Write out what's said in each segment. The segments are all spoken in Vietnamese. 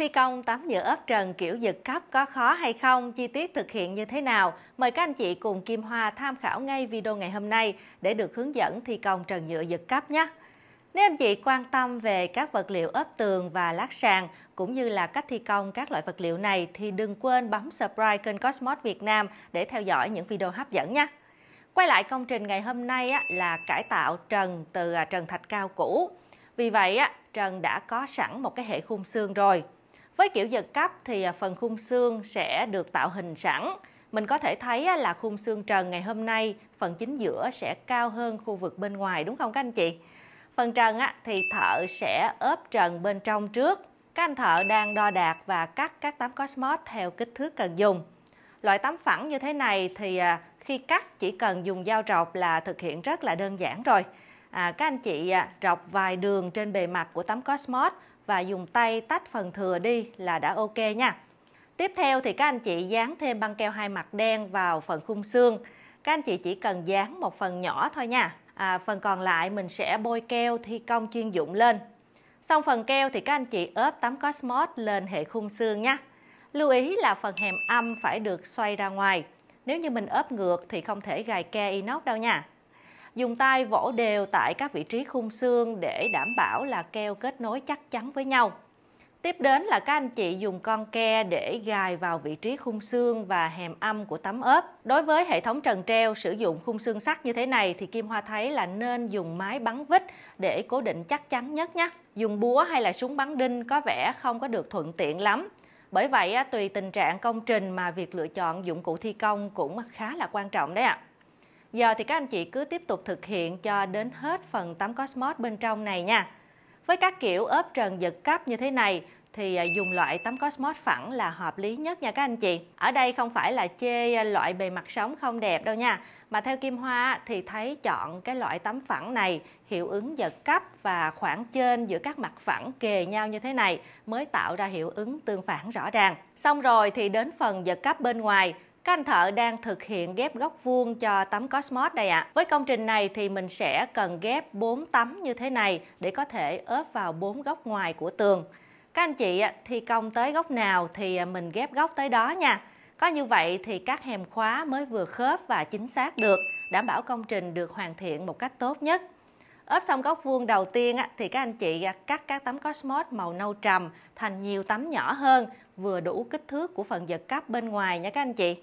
Thi công tấm nhựa ốp trần kiểu giật cấp có khó hay không, chi tiết thực hiện như thế nào? Mời các anh chị cùng Kim Hoa tham khảo ngay video ngày hôm nay để được hướng dẫn thi công trần nhựa giật cấp nhé. Nếu anh chị quan tâm về các vật liệu ốp tường và lát sàn cũng như là cách thi công các loại vật liệu này thì đừng quên bấm subscribe kênh Cosmos Việt Nam để theo dõi những video hấp dẫn nhé. Quay lại công trình ngày hôm nay là cải tạo trần từ à, trần thạch cao cũ. Vì vậy, trần đã có sẵn một cái hệ khung xương rồi. Với kiểu giật cấp thì à, phần khung xương sẽ được tạo hình sẵn. Mình có thể thấy là khung xương trần ngày hôm nay phần chính giữa sẽ cao hơn khu vực bên ngoài đúng không các anh chị? Phần trần thì thợ sẽ ốp trần bên trong trước. Các anh thợ đang đo đạc và cắt các tấm cosmos theo kích thước cần dùng. Loại tấm phẳng như thế này thì à, khi cắt chỉ cần dùng dao rọc là thực hiện rất là đơn giản rồi. À, các anh chị à, rọc vài đường trên bề mặt của tấm cosmos và dùng tay tách phần thừa đi là đã ok nha. Tiếp theo thì các anh chị dán thêm băng keo hai mặt đen vào phần khung xương. Các anh chị chỉ cần dán một phần nhỏ thôi nha. À, phần còn lại mình sẽ bôi keo thi công chuyên dụng lên. Xong phần keo thì các anh chị ốp tấm Cosmos lên hệ khung xương nha. Lưu ý là phần hẻm âm phải được xoay ra ngoài. Nếu như mình ốp ngược thì không thể gài ke inox đâu nha. Dùng tay vỗ đều tại các vị trí khung xương để đảm bảo là keo kết nối chắc chắn với nhau. Tiếp đến là các anh chị dùng con ke để gài vào vị trí khung xương và hèm âm của tấm ốp. Đối với hệ thống trần treo sử dụng khung xương sắt như thế này thì Kim Hoa thấy là nên dùng máy bắn vít để cố định chắc chắn nhất nhé. Dùng búa hay là súng bắn đinh có vẻ không có được thuận tiện lắm. Bởi vậy tùy tình trạng công trình mà việc lựa chọn dụng cụ thi công cũng khá là quan trọng đấy ạ. À. Giờ thì các anh chị cứ tiếp tục thực hiện cho đến hết phần tấm Cosmos bên trong này nha. Với các kiểu ốp trần giật cấp như thế này thì à, dùng loại tấm Cosmos phẳng là hợp lý nhất nha các anh chị. Ở đây không phải là chê à, loại bề mặt sống không đẹp đâu nha, mà theo Kim Hoa thì thấy chọn cái loại tấm phẳng này hiệu ứng giật cấp và khoảng trên giữa các mặt phẳng kề nhau như thế này mới tạo ra hiệu ứng tương phản rõ ràng. Xong rồi thì đến phần giật cấp bên ngoài các anh thợ đang thực hiện ghép góc vuông cho tấm Cosmos đây ạ. À. Với công trình này thì mình sẽ cần ghép 4 tấm như thế này để có thể ốp vào 4 góc ngoài của tường. Các anh chị thi công tới góc nào thì à, mình ghép góc tới đó nha. Có như vậy thì các hèm khóa mới vừa khớp và chính xác được, đảm bảo công trình được hoàn thiện một cách tốt nhất. Ốp xong góc vuông đầu tiên thì các anh chị à, cắt các tấm Cosmos màu nâu trầm thành nhiều tấm nhỏ hơn, vừa đủ kích thước của phần giật cấp bên ngoài nha các anh chị.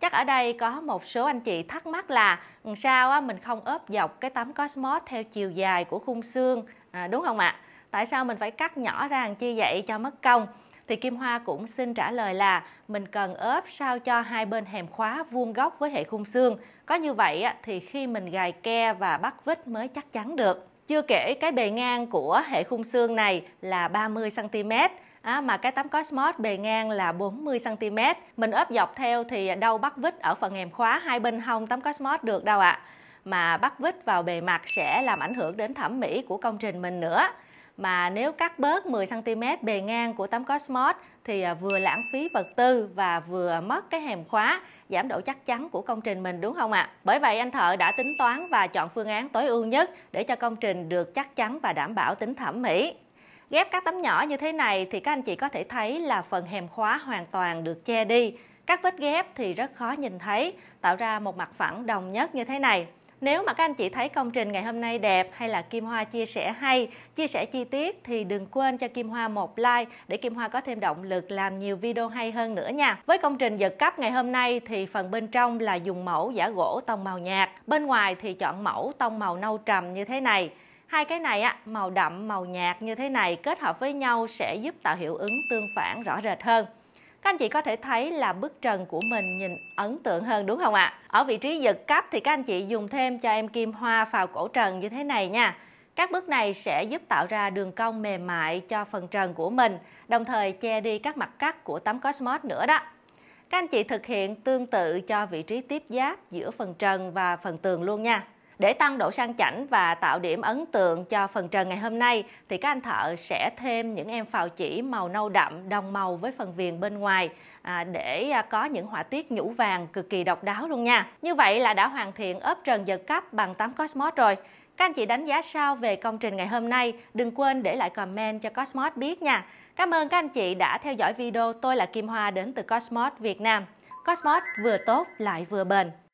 Chắc ở đây có một số anh chị thắc mắc là sao mình không ốp dọc cái tấm Cosmos theo chiều dài của khung xương, à, đúng không ạ? Tại sao mình phải cắt nhỏ ra làm chi vậy cho mất công? Thì Kim Hoa cũng xin trả lời là mình cần ốp sao cho hai bên hẻm khóa vuông góc với hệ khung xương. Có như vậy thì khi mình gài ke và bắt vít mới chắc chắn được. Chưa kể cái bề ngang của hệ khung xương này là 30cm à, mà cái tấm Cosmos bề ngang là 40 cm. Mình ốp dọc theo thì đâu bắt vít ở phần hèm khóa hai bên hông tấm Cosmos được đâu ạ. À. Mà bắt vít vào bề mặt sẽ làm ảnh hưởng đến thẩm mỹ của công trình mình nữa. Mà nếu cắt bớt 10 cm bề ngang của tấm Cosmos thì à, vừa lãng phí vật tư và vừa mất cái hèm khóa giảm độ chắc chắn của công trình mình đúng không ạ? À? Bởi vậy anh thợ đã tính toán và chọn phương án tối ưu nhất để cho công trình được chắc chắn và đảm bảo tính thẩm mỹ. Ghép các tấm nhỏ như thế này thì các anh chị có thể thấy là phần hèm khóa hoàn toàn được che đi. Các vết ghép thì rất khó nhìn thấy, tạo ra một mặt phẳng đồng nhất như thế này. Nếu mà các anh chị thấy công trình ngày hôm nay đẹp hay là Kim Hoa chia sẻ hay, chia sẻ chi tiết thì đừng quên cho Kim Hoa một like để Kim Hoa có thêm động lực làm nhiều video hay hơn nữa nha. Với công trình giật cấp ngày hôm nay thì phần bên trong là dùng mẫu giả gỗ tông màu nhạt, bên ngoài thì chọn mẫu tông màu nâu trầm như thế này. Hai cái này á, màu đậm, màu nhạt như thế này kết hợp với nhau sẽ giúp tạo hiệu ứng tương phản rõ rệt hơn. Các anh chị có thể thấy là bức trần của mình nhìn ấn tượng hơn đúng không ạ? Ở vị trí giật cấp thì các anh chị dùng thêm cho em kim hoa vào cổ trần như thế này nha. Các bước này sẽ giúp tạo ra đường cong mềm mại cho phần trần của mình, đồng thời che đi các mặt cắt của tấm Cosmos nữa đó. Các anh chị thực hiện tương tự cho vị trí tiếp giáp giữa phần trần và phần tường luôn nha. Để tăng độ sang chảnh và tạo điểm ấn tượng cho phần trần ngày hôm nay thì các anh thợ sẽ thêm những em phào chỉ màu nâu đậm đồng màu với phần viền bên ngoài à, để à, có những họa tiết nhũ vàng cực kỳ độc đáo luôn nha. Như vậy là đã hoàn thiện ốp trần giật cấp bằng 8 Cosmos rồi. Các anh chị đánh giá sao về công trình ngày hôm nay? Đừng quên để lại comment cho Cosmos biết nha. Cảm ơn các anh chị đã theo dõi video. Tôi là Kim Hoa đến từ Cosmos Việt Nam. Cosmos vừa tốt lại vừa bền.